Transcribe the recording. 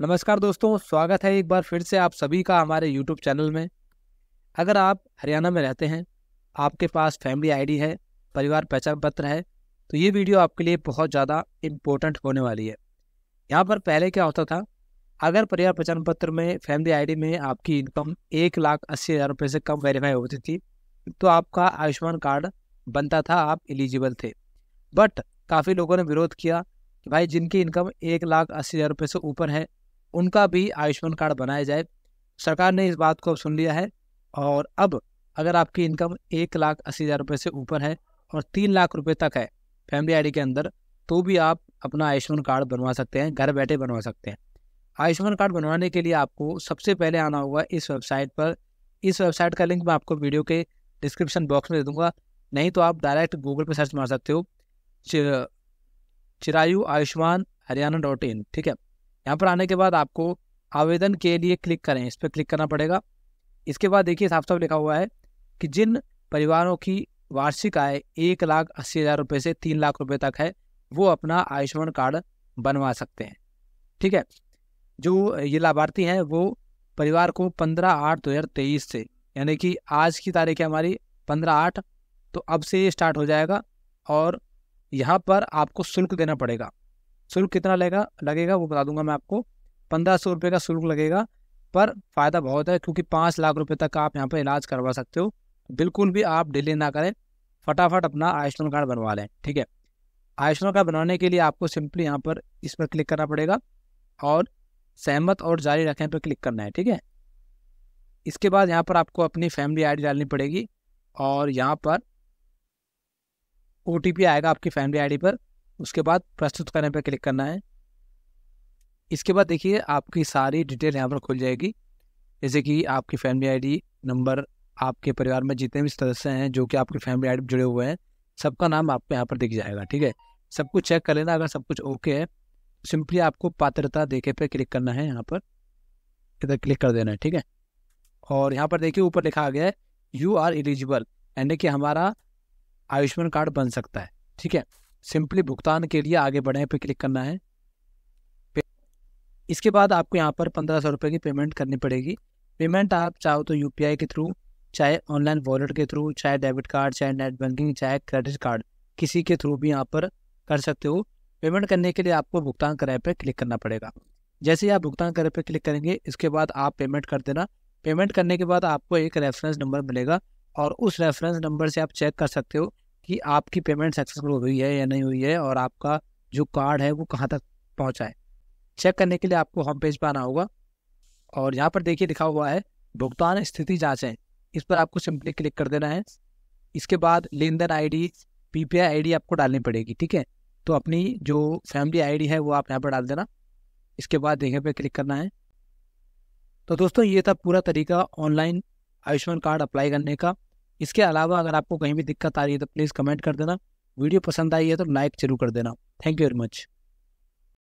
नमस्कार दोस्तों स्वागत है एक बार फिर से आप सभी का हमारे यूट्यूब चैनल में अगर आप हरियाणा में रहते हैं आपके पास फैमिली आईडी है परिवार पहचान पत्र है तो ये वीडियो आपके लिए बहुत ज़्यादा इम्पोर्टेंट होने वाली है यहाँ पर पहले क्या होता था अगर परिवार पहचान पत्र में फैमिली आईडी में आपकी इनकम एक लाख अस्सी हज़ार रुपये से कम वेरीफाई होती थी तो आपका आयुष्मान कार्ड बनता था आप एलिजिबल थे बट काफ़ी लोगों ने विरोध किया कि भाई जिनकी इनकम एक लाख अस्सी हज़ार रुपये से ऊपर है उनका भी आयुष्मान कार्ड बनाया जाए सरकार ने इस बात को अब सुन लिया है और अब अगर आपकी इनकम एक लाख अस्सी हज़ार रुपये से ऊपर है और तीन लाख रुपये तक है फैमिली आई के अंदर तो भी आप अपना आयुष्मान कार्ड बनवा सकते हैं घर बैठे बनवा सकते हैं आयुष्मान कार्ड बनवाने के लिए आपको सबसे पहले आना होगा इस वेबसाइट पर इस वेबसाइट का लिंक मैं आपको वीडियो के डिस्क्रिप्शन बॉक्स में दे दूँगा नहीं तो आप डायरेक्ट गूगल पर सर्च मार सकते हो चिरायु आयुष्मान हरियाणा डॉट इन ठीक है यहाँ पर आने के बाद आपको आवेदन के लिए क्लिक करें इस पर क्लिक करना पड़ेगा इसके बाद देखिए साफ साफ लिखा हुआ है कि जिन परिवारों की वार्षिक आय एक लाख अस्सी हज़ार रुपये से तीन लाख रुपये तक है वो अपना आयुष्मान कार्ड बनवा सकते हैं ठीक है जो ये लाभार्थी हैं वो परिवार को पंद्रह आठ दो हज़ार तेईस से यानी कि आज की तारीख है हमारी पंद्रह आठ तो अब से ये स्टार्ट हो जाएगा और यहाँ पर आपको शुल्क देना पड़ेगा शुल्क कितना लगेगा लगेगा वो बता दूंगा मैं आपको पंद्रह सौ रुपये का शुल्क लगेगा पर फ़ायदा बहुत है क्योंकि पाँच लाख रुपये तक आप यहाँ पर इलाज करवा सकते हो बिल्कुल भी आप डिले ना करें फटाफट अपना आयुष्मान कार्ड बनवा लें ठीक है आयुष्मान कार्ड बनवाने के लिए आपको सिंपली यहाँ पर इस पर क्लिक करना पड़ेगा और सहमत और जारी रखें पर क्लिक करना है ठीक है इसके बाद यहाँ पर आपको अपनी फैमिली आईडी डालनी पड़ेगी और यहाँ पर ओ आएगा आपकी फैमिली आईडी पर उसके बाद प्रस्तुत करने पर क्लिक करना है इसके बाद देखिए आपकी सारी डिटेल यहाँ पर खुल जाएगी जैसे कि आपकी फैमिली आईडी नंबर आपके परिवार में जितने भी सदस्य हैं जो कि आपकी फैमिली आईडी जुड़े हुए हैं सबका नाम आपको यहाँ पर दिख जाएगा ठीक है सब कुछ चेक कर लेना अगर सब कुछ ओके है सिंपली आपको पात्रता देखे पे क्लिक करना है यहाँ पर इधर क्लिक कर देना है ठीक है और यहाँ पर देखिए ऊपर लिखा आ गया है यू आर एलिजिबल यानी कि हमारा आयुष्मान कार्ड बन सकता है ठीक है सिंपली भुगतान के लिए आगे बढ़ें पे क्लिक करना है इसके बाद आपको यहाँ पर पंद्रह सौ रुपये की पेमेंट करनी पड़ेगी पेमेंट आप चाहो तो यू के थ्रू चाहे ऑनलाइन वॉलेट के थ्रू चाहे डेबिट कार्ड चाहे नेट बैंकिंग चाहे क्रेडिट कार्ड किसी के थ्रू भी यहाँ पर कर सकते हो पेमेंट करने के लिए आपको भुगतान कराए पर क्लिक करना पड़ेगा जैसे ही आप भुगतान कराए पर क्लिक करेंगे इसके बाद आप पेमेंट कर देना पेमेंट करने के बाद आपको एक रेफरेंस नंबर मिलेगा और उस रेफरेंस नंबर से आप चेक कर सकते हो कि आपकी पेमेंट सक्सेसफुल हुई है या नहीं हुई है और आपका जो कार्ड है वो कहाँ तक पहुँचा है चेक करने के लिए आपको होम पेज पर आना होगा और यहाँ पर देखिए लिखा हुआ है भुगतान स्थिति जाँचें इस पर आपको सिंपली क्लिक कर देना है इसके बाद लेन देन I D P P I I D आपको डालनी पड़ेगी ठीक है तो अपनी जो फैमिली आई डी है वो आप यहाँ पर डाल देना इसके बाद देखें पे क्लिक करना है तो दोस्तों ये था पूरा तरीका ऑनलाइन आयुष्मान कार्ड अप्लाई करने का इसके अलावा अगर आपको कहीं भी दिक्कत आ रही है तो प्लीज़ कमेंट कर देना वीडियो पसंद आई है तो लाइक जरूर कर देना थैंक यू वेरी मच